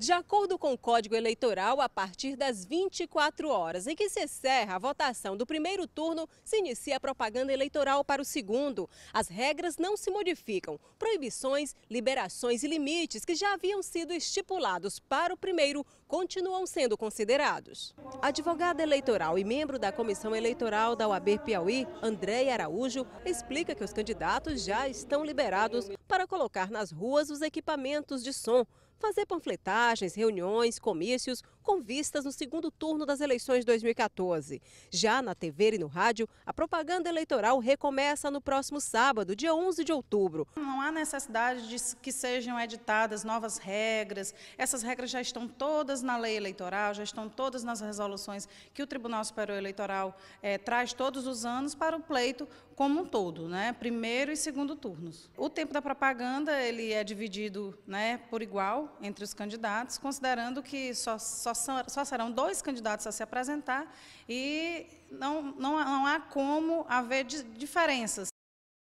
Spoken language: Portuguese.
De acordo com o Código Eleitoral, a partir das 24 horas em que se encerra a votação do primeiro turno, se inicia a propaganda eleitoral para o segundo. As regras não se modificam. Proibições, liberações e limites que já haviam sido estipulados para o primeiro continuam sendo considerados. Advogada eleitoral e membro da Comissão Eleitoral da UAB Piauí, Andréia Araújo, explica que os candidatos já estão liberados para colocar nas ruas os equipamentos de som fazer panfletagens, reuniões, comícios com vistas no segundo turno das eleições de 2014. Já na TV e no rádio, a propaganda eleitoral recomeça no próximo sábado, dia 11 de outubro. Não há necessidade de que sejam editadas novas regras. Essas regras já estão todas na lei eleitoral, já estão todas nas resoluções que o Tribunal Superior Eleitoral eh, traz todos os anos para o pleito como um todo, né? primeiro e segundo turnos. O tempo da propaganda ele é dividido né, por igual, entre os candidatos, considerando que só, só, só serão dois candidatos a se apresentar e não, não, não há como haver diferenças